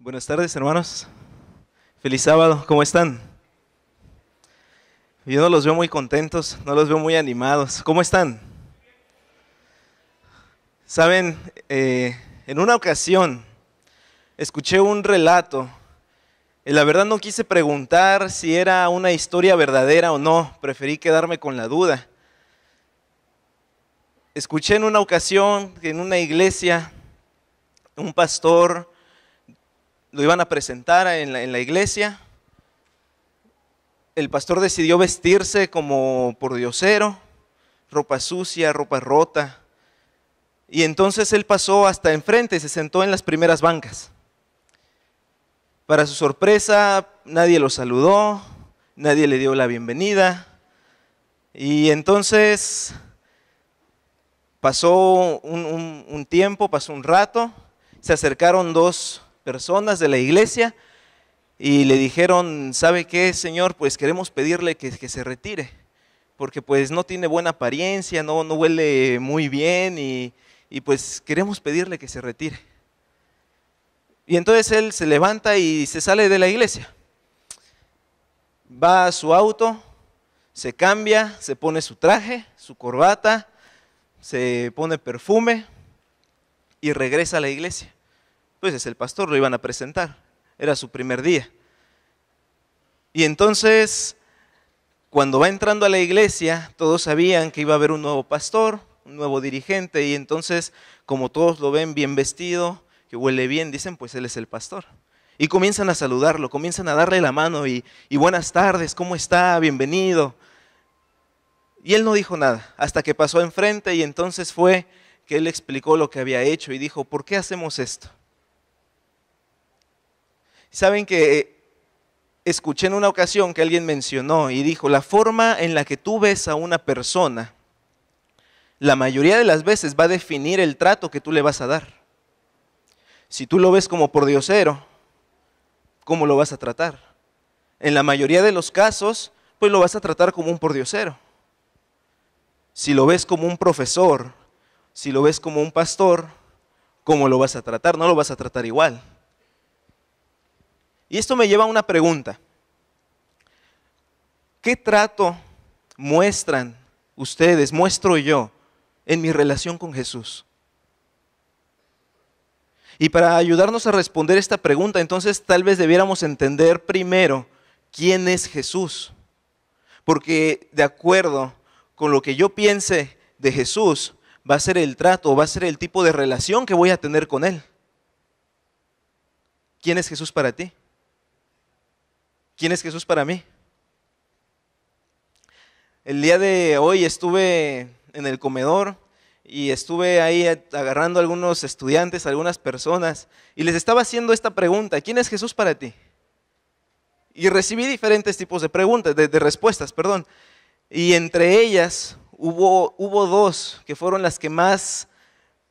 Buenas tardes, hermanos. Feliz sábado, ¿cómo están? Yo no los veo muy contentos, no los veo muy animados. ¿Cómo están? Saben, eh, en una ocasión escuché un relato. Y la verdad no quise preguntar si era una historia verdadera o no, preferí quedarme con la duda. Escuché en una ocasión que en una iglesia un pastor lo iban a presentar en la, iglesia. El pastor decidió vestirse como por diosero, ropa sucia, ropa rota. Y entonces él pasó hasta enfrente y se sentó en las primeras bancas. Para su sorpresa, nadie lo saludó, nadie le dio la bienvenida. Y entonces pasó un tiempo, pasó un rato, se acercaron dos personas de la iglesia y le dijeron, ¿sabe qué, señor? Pues queremos pedirle que, se retire, porque pues no tiene buena apariencia, no, no huele muy bien y pues queremos pedirle que se retire. Y entonces él se levanta y se sale de la iglesia. Va a su auto, se cambia, se pone su traje, su corbata, se pone perfume y regresa a la iglesia. Pues es el pastor, lo iban a presentar. Era su primer día. Y entonces, cuando va entrando a la iglesia, todos sabían que iba a haber un nuevo pastor, un nuevo dirigente, y entonces, como todos lo ven bien vestido, que huele bien, dicen, pues él es el pastor. Y comienzan a saludarlo, comienzan a darle la mano y, y buenas tardes, ¿cómo está? Bienvenido. Y él no dijo nada, hasta que pasó enfrente y entonces fue que él explicó lo que había hecho y dijo, ¿por qué hacemos esto? Saben que eh, escuché en una ocasión que alguien mencionó y dijo, la forma en la que tú ves a una persona, la mayoría de las veces va a definir el trato que tú le vas a dar. Si tú lo ves como por diosero, ¿cómo lo vas a tratar? En la mayoría de los casos, pues lo vas a tratar como un pordiosero. Si lo ves como un profesor, si lo ves como un pastor, ¿cómo lo vas a tratar? No lo vas a tratar igual. Y esto me lleva a una pregunta. ¿Qué trato muestran ustedes, muestro yo en mi relación con Jesús? Y para ayudarnos a responder esta pregunta, entonces tal vez debiéramos entender primero quién es Jesús. Porque de acuerdo con lo que yo piense de Jesús, va a ser el trato, va a ser el tipo de relación que voy a tener con Él. ¿Quién es Jesús para ti? ¿Quién es Jesús para mí? El día de hoy estuve en el comedor y estuve ahí agarrando a algunos estudiantes, a algunas personas, y les estaba haciendo esta pregunta, ¿quién es Jesús para ti? Y recibí diferentes tipos de preguntas, de, respuestas, perdón. Y entre ellas hubo, hubo dos que fueron las que más,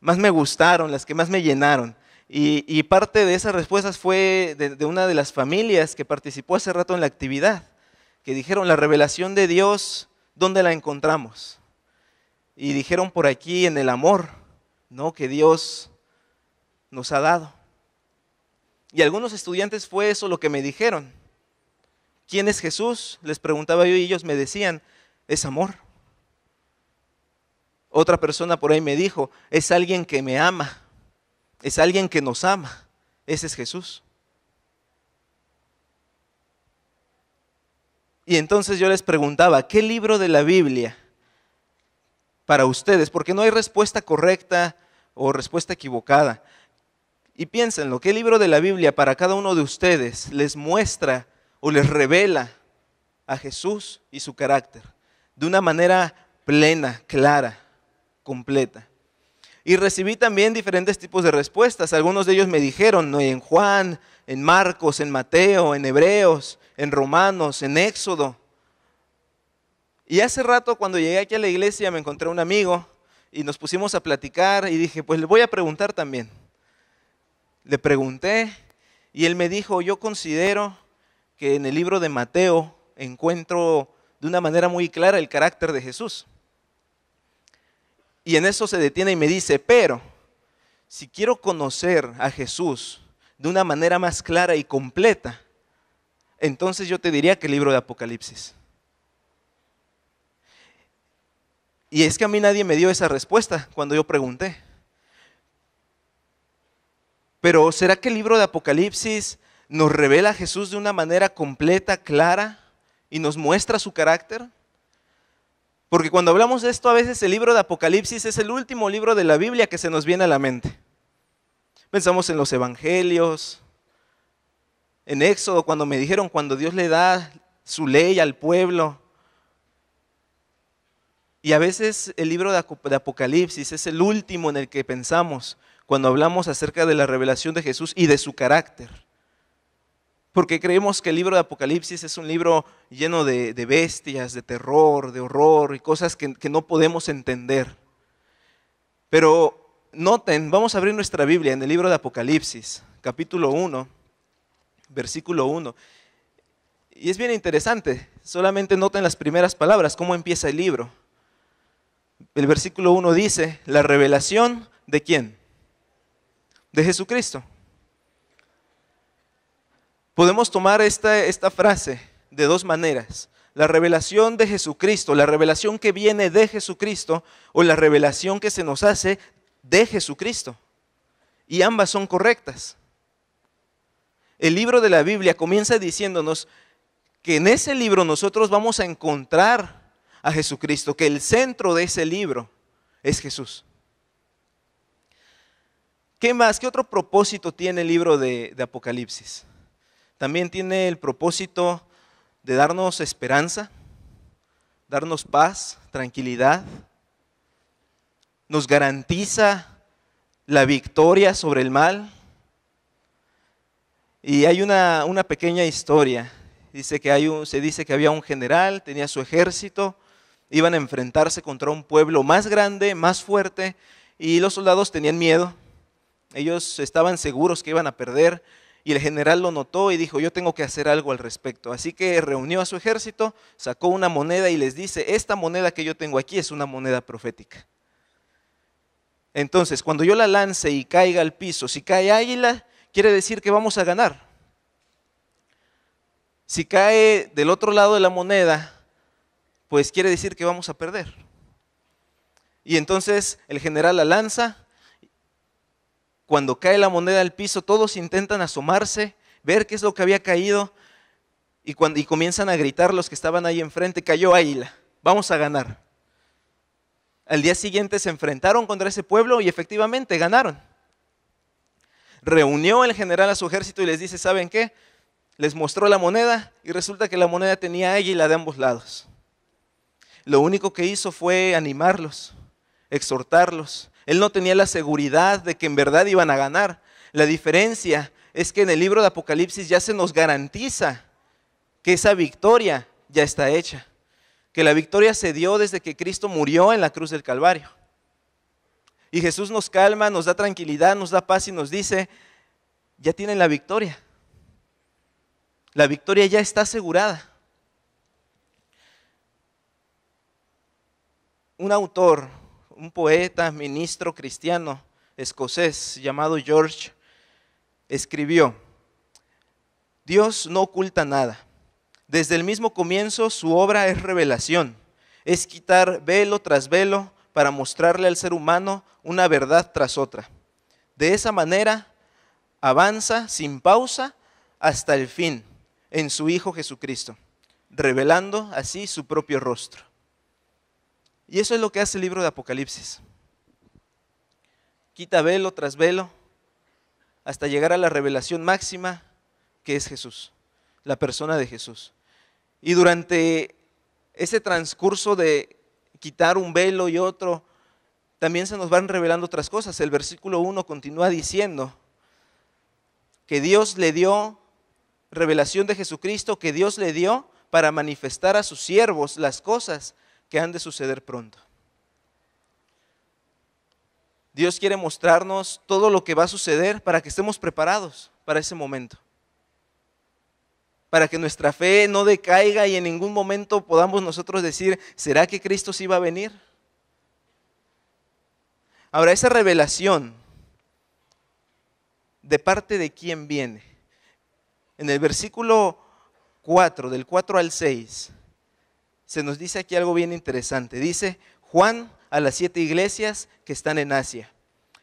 más me gustaron, las que más me llenaron. Y, parte de esas respuestas fue de, de una de las familias que participó hace rato en la actividad, que dijeron, la revelación de Dios, ¿dónde la encontramos? Y dijeron por aquí en el amor, ¿no? Que Dios nos ha dado. Y algunos estudiantes fue eso lo que me dijeron. ¿Quién es Jesús? Les preguntaba yo y ellos me decían, es amor. Otra persona por ahí me dijo, es alguien que me ama es alguien que nos ama. Ese es Jesús. Y entonces yo les preguntaba, ¿qué libro de la Biblia para ustedes? Porque no hay respuesta correcta o respuesta equivocada. Y piénsenlo, ¿qué libro de la Biblia para cada uno de ustedes les muestra o les revela a Jesús y su carácter de una manera plena, clara, completa? Y recibí también diferentes tipos de respuestas. Algunos de ellos me dijeron en Juan, en Marcos, en Mateo, en Hebreos, en Romanos, en Éxodo. Y hace rato cuando llegué aquí a la iglesia me encontré un amigo y nos pusimos a platicar y dije, pues le voy a preguntar también. Le pregunté y él me dijo, yo considero que en el libro de Mateo encuentro de una manera muy clara el carácter de Jesús. Y en eso se detiene y me dice, pero si quiero conocer a Jesús de una manera más clara y completa, entonces yo te diría que el libro de Apocalipsis. Y es que a mí nadie me dio esa respuesta cuando yo pregunté. Pero ¿será que el libro de Apocalipsis nos revela a Jesús de una manera completa, clara y nos muestra su carácter? Porque cuando hablamos de esto, a veces el libro de Apocalipsis es el último libro de la Biblia que se nos viene a la mente. Pensamos en los evangelios, en Éxodo, cuando me dijeron, cuando Dios le da su ley al pueblo. Y a veces el libro de Apocalipsis es el último en el que pensamos cuando hablamos acerca de la revelación de Jesús y de su carácter porque creemos que el libro de Apocalipsis es un libro lleno de, bestias, de terror, de horror y cosas que, que no podemos entender. Pero noten, vamos a abrir nuestra Biblia en el libro de Apocalipsis, capítulo 1, versículo 1. Y es bien interesante, solamente noten las primeras palabras, cómo empieza el libro. El versículo 1 dice, la revelación de quién? De Jesucristo podemos tomar esta, esta frase de dos maneras. La revelación de Jesucristo, la revelación que viene de Jesucristo o la revelación que se nos hace de Jesucristo. Y ambas son correctas. El libro de la Biblia comienza diciéndonos que en ese libro nosotros vamos a encontrar a Jesucristo, que el centro de ese libro es Jesús. ¿Qué más? ¿Qué otro propósito tiene el libro de Apocalipsis? También tiene el propósito de darnos esperanza, darnos paz, tranquilidad. Nos garantiza la victoria sobre el mal. Y hay una, pequeña historia. Dice que hay un, se dice que había un general, tenía su ejército, iban a enfrentarse contra un pueblo más grande, más fuerte, y los soldados tenían miedo. Ellos estaban seguros que iban a perder, y el general lo notó y dijo, yo tengo que hacer algo al respecto. Así que reunió a su ejército, sacó una moneda y les dice, esta moneda que yo tengo aquí es una moneda profética. Entonces, cuando yo la lance y caiga al piso, si cae águila, quiere decir que vamos a ganar. Si cae del otro lado de la moneda, pues quiere decir que vamos a perder. Y entonces el general la lanza, cuando cae la moneda al piso, todos intentan asomarse, ver qué es lo que había caído. Y, cuando, y comienzan a gritar los que estaban ahí enfrente, cayó águila, vamos a ganar. Al día siguiente se enfrentaron contra ese pueblo y efectivamente ganaron. Reunió el general a su ejército y les dice, ¿saben qué? Les mostró la moneda y resulta que la moneda tenía águila de ambos lados. Lo único que hizo fue animarlos, exhortarlos, él no tenía la seguridad de que en verdad iban a ganar. La diferencia es que en el libro de Apocalipsis ya se nos garantiza que esa victoria ya está hecha, que la victoria se dio desde que Cristo murió en la cruz del Calvario. Y Jesús nos calma, nos da tranquilidad, nos da paz y nos dice, ya tienen la victoria. La victoria ya está asegurada. Un autor un poeta, ministro cristiano escocés llamado George, escribió, Dios no oculta nada. Desde el mismo comienzo su obra es revelación, es quitar velo tras velo para mostrarle al ser humano una verdad tras otra. De esa manera avanza sin pausa hasta el fin en su Hijo Jesucristo, revelando así su propio rostro. Y eso es lo que hace el libro de Apocalipsis. Quita velo tras velo hasta llegar a la revelación máxima que es Jesús, la persona de Jesús. Y durante ese transcurso de quitar un velo y otro, también se nos van revelando otras cosas. El versículo 1 continúa diciendo que Dios le dio revelación de Jesucristo, que Dios le dio para manifestar a sus siervos las cosas que han de suceder pronto. Dios quiere mostrarnos todo lo que va a suceder para que estemos preparados para ese momento. Para que nuestra fe no decaiga y en ningún momento podamos nosotros decir, ¿será que Cristo sí va a venir? Ahora, esa revelación, ¿de parte de quién viene? En el versículo 4, del 4 al 6, se nos dice aquí algo bien interesante. Dice Juan a las siete iglesias que están en Asia.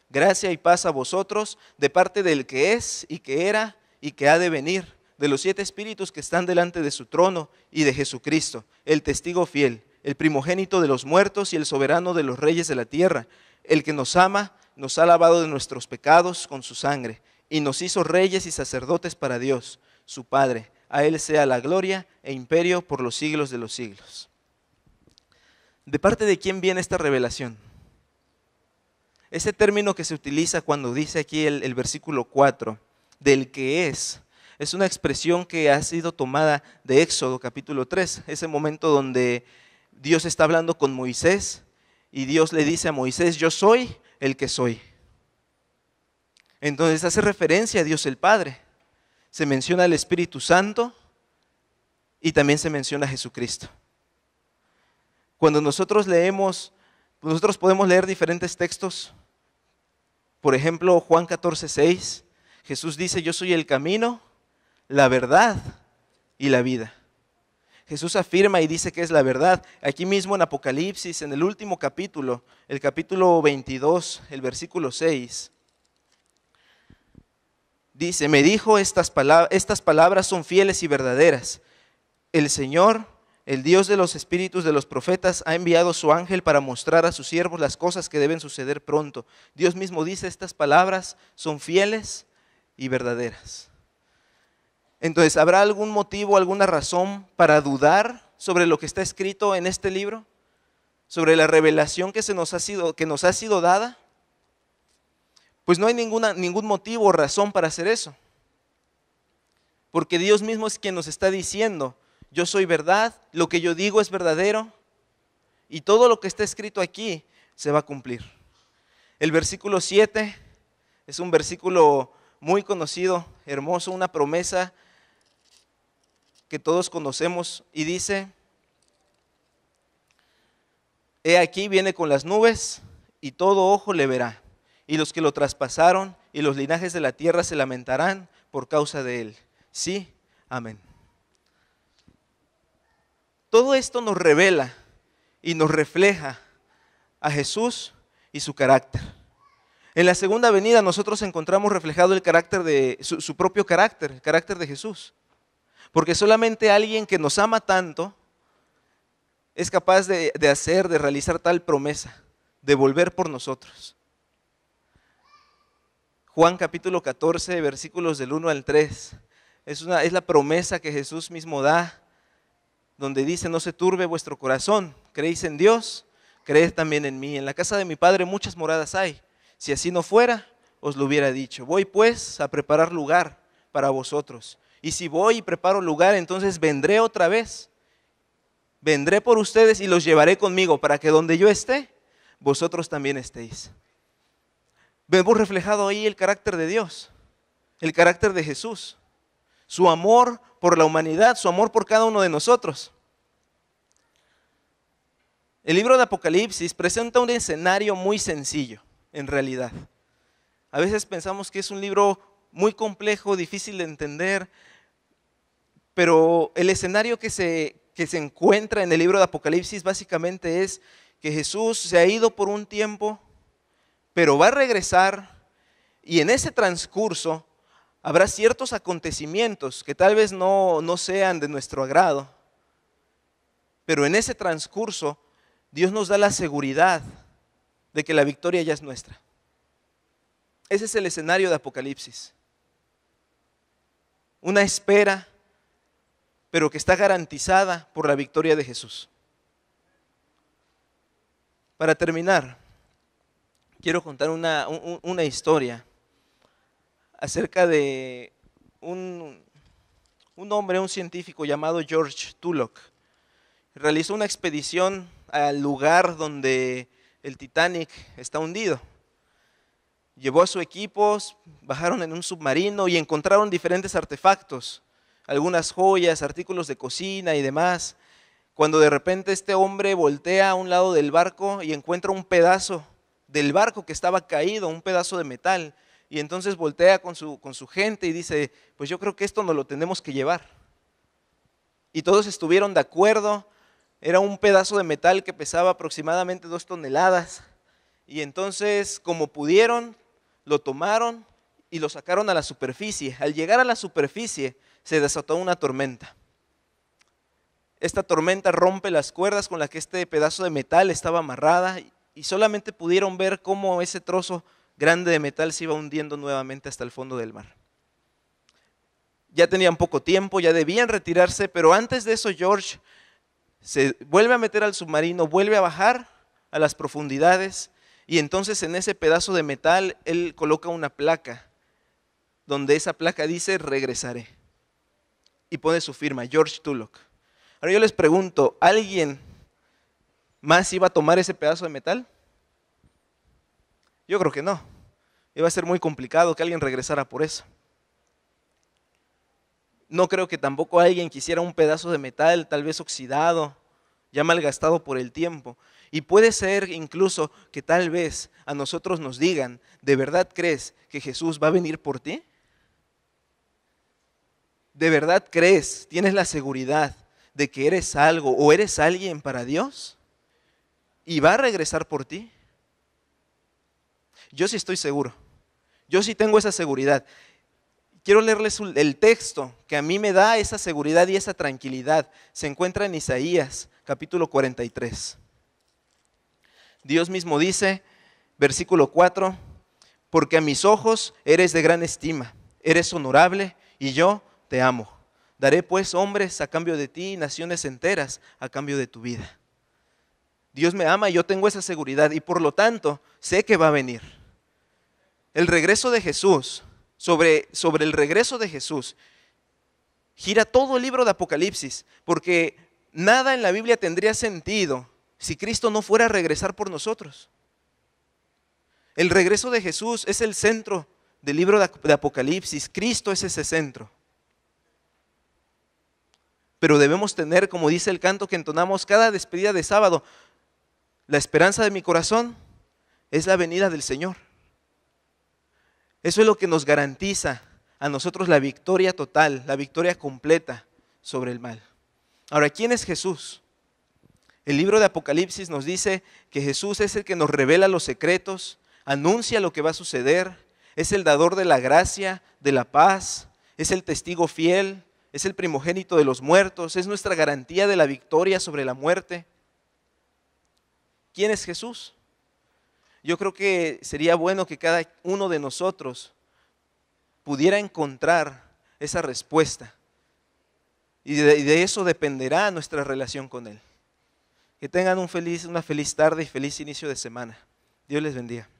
Gracia y paz a vosotros de parte del que es y que era y que ha de venir, de los siete espíritus que están delante de su trono y de Jesucristo, el testigo fiel, el primogénito de los muertos y el soberano de los reyes de la tierra, el que nos ama, nos ha lavado de nuestros pecados con su sangre y nos hizo reyes y sacerdotes para Dios, su Padre. A Él sea la gloria e imperio por los siglos de los siglos. ¿De parte de quién viene esta revelación? Ese término que se utiliza cuando dice aquí el, versículo 4, del que es, es una expresión que ha sido tomada de Éxodo capítulo 3, ese momento donde Dios está hablando con Moisés y Dios le dice a Moisés, yo soy el que soy. Entonces hace referencia a Dios el Padre se menciona al Espíritu Santo y también se menciona a Jesucristo. Cuando nosotros leemos, nosotros podemos leer diferentes textos. Por ejemplo, Juan 14, 6, Jesús dice, yo soy el camino, la verdad y la vida. Jesús afirma y dice que es la verdad. Aquí mismo en Apocalipsis, en el último capítulo, el capítulo 22, el versículo 6, dice, me dijo estas palabras, estas palabras son fieles y verdaderas. El Señor, el Dios de los espíritus de los profetas, ha enviado su ángel para mostrar a sus siervos las cosas que deben suceder pronto. Dios mismo dice, estas palabras son fieles y verdaderas. Entonces, ¿habrá algún motivo, alguna razón para dudar sobre lo que está escrito en este libro? ¿Sobre la revelación que, se nos, ha sido, que nos ha sido dada? pues no hay ningún motivo o razón para hacer eso. Porque Dios mismo es quien nos está diciendo, yo soy verdad, lo que yo digo es verdadero, y todo lo que está escrito aquí se va a cumplir. El versículo 7 es un versículo muy conocido, hermoso, una promesa que todos conocemos y dice, he aquí viene con las nubes y todo ojo le verá y los que lo traspasaron y los linajes de la tierra se lamentarán por causa de él. Sí, amén. Todo esto nos revela y nos refleja a Jesús y su carácter. En la segunda venida nosotros encontramos reflejado el carácter de su, propio carácter, el carácter de Jesús. Porque solamente alguien que nos ama tanto es capaz de hacer, de realizar tal promesa, de volver por nosotros. Juan capítulo 14, versículos del 1 al 3. Es, una, es la promesa que Jesús mismo da, donde dice, no se turbe vuestro corazón, creéis en Dios, creed también en mí. En la casa de mi Padre muchas moradas hay. Si así no fuera, os lo hubiera dicho. Voy pues a preparar lugar para vosotros. Y si voy y preparo lugar, entonces vendré otra vez. Vendré por ustedes y los llevaré conmigo para que donde yo esté, vosotros también estéis vemos reflejado ahí el carácter de Dios, el carácter de Jesús, su amor por la humanidad, su amor por cada uno de nosotros. El libro de Apocalipsis presenta un escenario muy sencillo, en realidad. A veces pensamos que es un libro muy complejo, difícil de entender, pero el escenario que se, que se encuentra en el libro de Apocalipsis básicamente es que Jesús se ha ido por un tiempo, pero va a regresar y en ese transcurso habrá ciertos acontecimientos que tal vez no, no sean de nuestro agrado, pero en ese transcurso Dios nos da la seguridad de que la victoria ya es nuestra. Ese es el escenario de Apocalipsis. Una espera, pero que está garantizada por la victoria de Jesús. Para terminar, quiero contar una, historia acerca de un, hombre, un científico llamado George Tullock. Realizó una expedición al lugar donde el Titanic está hundido. Llevó a su equipo, bajaron en un submarino y encontraron diferentes artefactos, algunas joyas, artículos de cocina y demás. Cuando de repente este hombre voltea a un lado del barco y encuentra un pedazo del barco que estaba caído, un pedazo de metal. Y entonces voltea con su, con su gente y dice, pues yo creo que esto nos lo tenemos que llevar. Y todos estuvieron de acuerdo. Era un pedazo de metal que pesaba aproximadamente dos toneladas. Y entonces, como pudieron, lo tomaron y lo sacaron a la superficie. Al llegar a la superficie, se desató una tormenta. Esta tormenta rompe las cuerdas con las que este pedazo de metal estaba amarrada y solamente pudieron ver cómo ese trozo grande de metal se iba hundiendo nuevamente hasta el fondo del mar. Ya tenían poco tiempo, ya debían retirarse, pero antes de eso George se vuelve a meter al submarino, vuelve a bajar a las profundidades y entonces en ese pedazo de metal él coloca una placa donde esa placa dice regresaré y pone su firma, George Tullock. Ahora yo les pregunto, ¿alguien más iba a tomar ese pedazo de metal? Yo creo que no. Iba a ser muy complicado que alguien regresara por eso. No creo que tampoco alguien quisiera un pedazo de metal, tal vez oxidado, ya malgastado por el tiempo. Y puede ser incluso que tal vez a nosotros nos digan, ¿de verdad crees que Jesús va a venir por ti? ¿De verdad crees, tienes la seguridad de que eres algo o eres alguien para Dios? y va a regresar por ti? Yo sí estoy seguro. Yo sí tengo esa seguridad. Quiero leerles el texto que a mí me da esa seguridad y esa tranquilidad. Se encuentra en Isaías capítulo 43. Dios mismo dice, versículo 4, porque a mis ojos eres de gran estima, eres honorable y yo te amo. Daré pues hombres a cambio de ti y naciones enteras a cambio de tu vida. Dios me ama y yo tengo esa seguridad y por lo tanto sé que va a venir. El regreso de Jesús, sobre, sobre el regreso de Jesús, gira todo el libro de Apocalipsis, porque nada en la Biblia tendría sentido si Cristo no fuera a regresar por nosotros. El regreso de Jesús es el centro del libro de Apocalipsis. Cristo es ese centro. Pero debemos tener, como dice el canto que entonamos cada despedida de sábado, la esperanza de mi corazón es la venida del Señor. Eso es lo que nos garantiza a nosotros la victoria total, la victoria completa sobre el mal. Ahora, ¿quién es Jesús? El libro de Apocalipsis nos dice que Jesús es el que nos revela los secretos, anuncia lo que va a suceder, es el dador de la gracia, de la paz, es el testigo fiel, es el primogénito de los muertos, es nuestra garantía de la victoria sobre la muerte. ¿Quién es Jesús? Yo creo que sería bueno que cada uno de nosotros pudiera encontrar esa respuesta. Y de, eso dependerá nuestra relación con Él. Que tengan un feliz, una feliz tarde y feliz inicio de semana. Dios les bendiga.